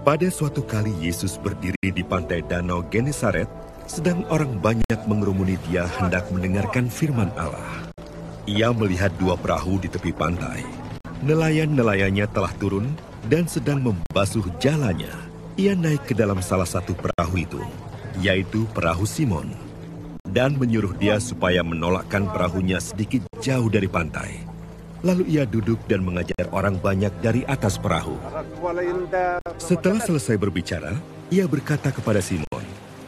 Pada suatu kali Yesus berdiri di pantai danau Genesaret, sedang orang banyak mengerumuni dia hendak mendengarkan firman Allah. Ia melihat dua perahu di tepi pantai. Nelayan-nelayannya telah turun dan sedang membasuh jalannya. Ia naik ke dalam salah satu perahu itu, yaitu perahu Simon, dan menyuruh dia supaya menolakkan perahunya sedikit jauh dari pantai. Lalu ia duduk dan mengajar orang banyak dari atas perahu. Setelah selesai berbicara, ia berkata kepada Simon,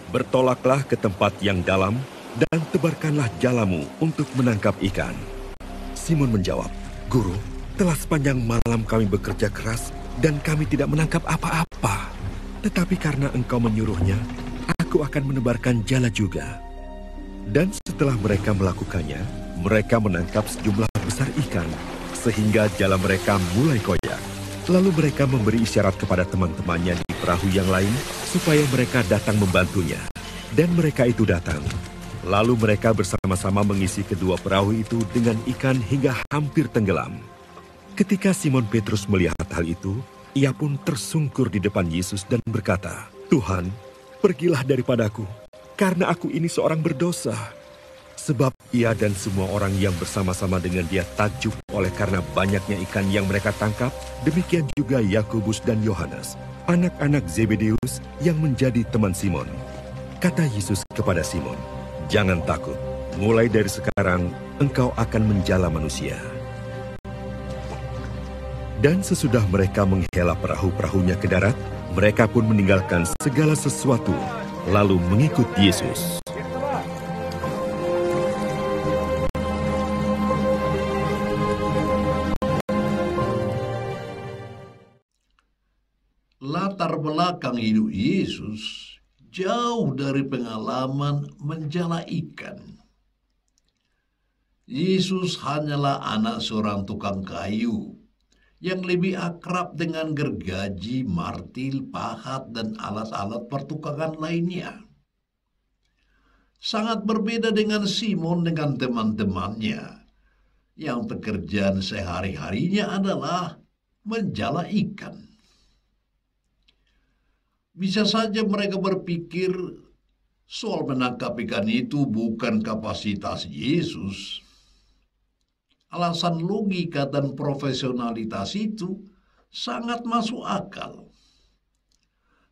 "Bertolaklah ke tempat yang dalam dan tebarkanlah jalamu untuk menangkap ikan." Simon menjawab, "Guru, telah sepanjang malam kami bekerja keras dan kami tidak menangkap apa-apa. Tetapi karena engkau menyuruhnya, aku akan menebarkan jala juga." Dan setelah mereka melakukannya, mereka menangkap sejumlah besar ikan sehingga jala mereka mulai koyak. Lalu mereka memberi isyarat kepada teman-temannya di perahu yang lain supaya mereka datang membantunya. Dan mereka itu datang. Lalu mereka bersama-sama mengisi kedua perahu itu dengan ikan hingga hampir tenggelam. Ketika Simon Petrus melihat hal itu, ia pun tersungkur di depan Yesus dan berkata, "Tuhan, pergilah daripadaku, karena aku ini seorang berdosa." Sebab ia dan semua orang yang bersama-sama dengan dia takjub oleh karena banyaknya ikan yang mereka tangkap, demikian juga Yakobus dan Yohanes, anak-anak Zebedeus yang menjadi teman Simon. Kata Yesus kepada Simon, "Jangan takut, mulai dari sekarang engkau akan menjala manusia." Dan sesudah mereka menghela perahu-perahunya ke darat, mereka pun meninggalkan segala sesuatu, lalu mengikut Yesus. latar belakang hidup Yesus jauh dari pengalaman menjala ikan. Yesus hanyalah anak seorang tukang kayu yang lebih akrab dengan gergaji, martil, pahat, dan alat-alat pertukangan lainnya. Sangat berbeda dengan Simon dengan teman-temannya yang pekerjaan sehari-harinya adalah menjala ikan. Bisa saja mereka berpikir soal menangkap ikan itu bukan kapasitas Yesus. Alasan logika dan profesionalitas itu sangat masuk akal.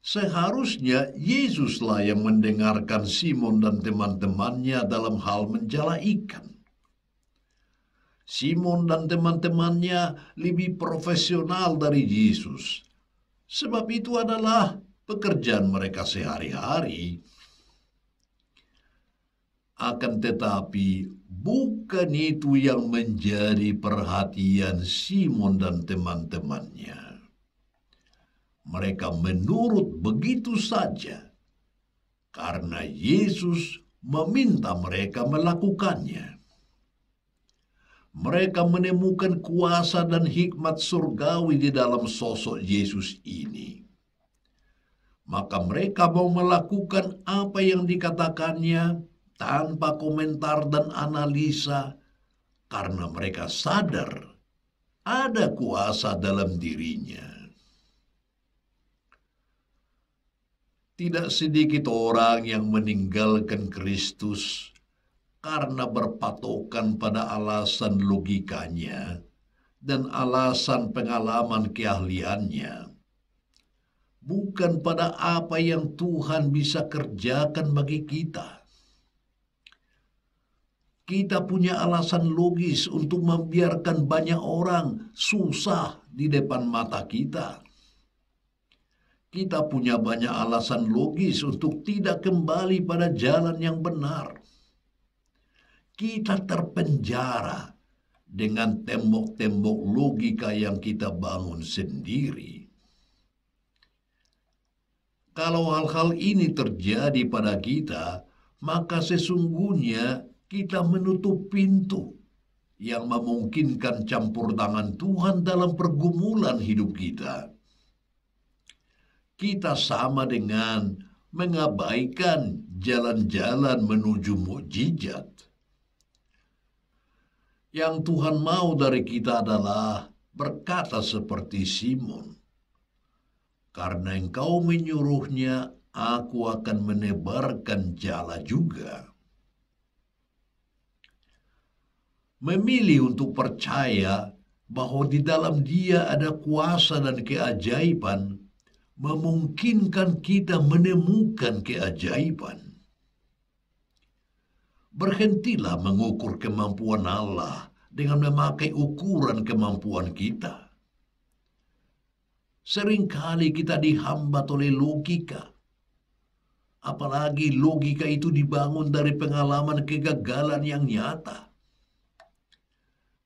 Seharusnya Yesuslah yang mendengarkan Simon dan teman-temannya dalam hal menjala ikan. Simon dan teman-temannya lebih profesional dari Yesus. Sebab itu adalah pekerjaan mereka sehari-hari. Akan tetapi, bukan itu yang menjadi perhatian Simon dan teman-temannya. Mereka menurut begitu saja karena Yesus meminta mereka melakukannya. Mereka menemukan kuasa dan hikmat surgawi di dalam sosok Yesus ini maka mereka mau melakukan apa yang dikatakannya tanpa komentar dan analisa, karena mereka sadar ada kuasa dalam dirinya. Tidak sedikit orang yang meninggalkan Kristus karena berpatokan pada alasan logikanya dan alasan pengalaman keahliannya bukan pada apa yang Tuhan bisa kerjakan bagi kita. Kita punya alasan logis untuk membiarkan banyak orang susah di depan mata kita. Kita punya banyak alasan logis untuk tidak kembali pada jalan yang benar. Kita terpenjara dengan tembok-tembok logika yang kita bangun sendiri kalau hal-hal ini terjadi pada kita, maka sesungguhnya kita menutup pintu yang memungkinkan campur tangan Tuhan dalam pergumulan hidup kita. Kita sama dengan mengabaikan jalan-jalan menuju mukjizat. Yang Tuhan mau dari kita adalah berkata seperti Simon, karena engkau menyuruhnya, aku akan menebarkan jala juga. Memilih untuk percaya bahwa di dalam dia ada kuasa dan keajaiban, memungkinkan kita menemukan keajaiban. Berhentilah mengukur kemampuan Allah dengan memakai ukuran kemampuan kita. Seringkali kita dihambat oleh logika. Apalagi logika itu dibangun dari pengalaman kegagalan yang nyata.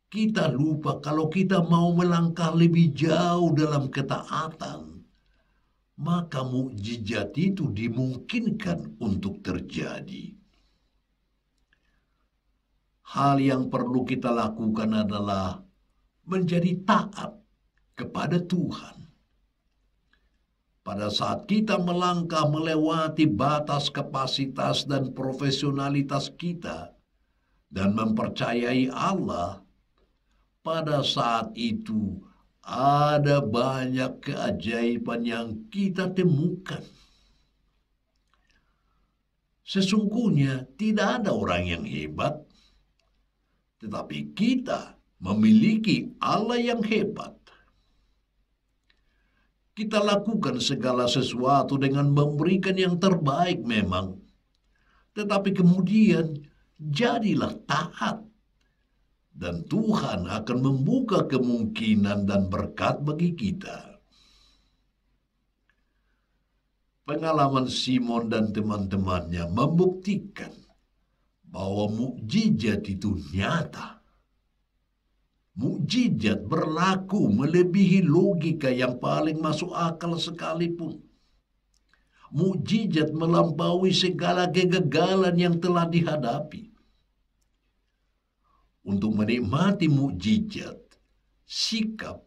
Kita lupa kalau kita mau melangkah lebih jauh dalam ketaatan, maka mukjizat itu dimungkinkan untuk terjadi. Hal yang perlu kita lakukan adalah menjadi taat kepada Tuhan pada saat kita melangkah melewati batas kapasitas dan profesionalitas kita dan mempercayai Allah, pada saat itu ada banyak keajaiban yang kita temukan. Sesungguhnya tidak ada orang yang hebat, tetapi kita memiliki Allah yang hebat kita lakukan segala sesuatu dengan memberikan yang terbaik memang. Tetapi kemudian jadilah taat. Dan Tuhan akan membuka kemungkinan dan berkat bagi kita. Pengalaman Simon dan teman-temannya membuktikan bahwa mukjizat itu nyata Mujizat berlaku melebihi logika yang paling masuk akal sekalipun. Mujizat melampaui segala kegagalan yang telah dihadapi. Untuk menikmati mujizat, sikap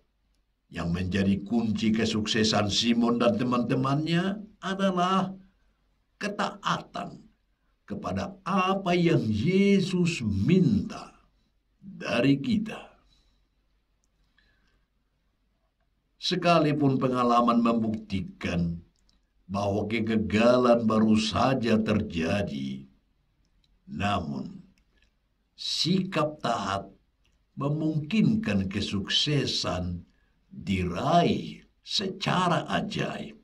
yang menjadi kunci kesuksesan Simon dan teman-temannya adalah ketaatan kepada apa yang Yesus minta dari kita. sekalipun pengalaman membuktikan bahwa kegagalan baru saja terjadi. Namun, sikap taat memungkinkan kesuksesan diraih secara ajaib.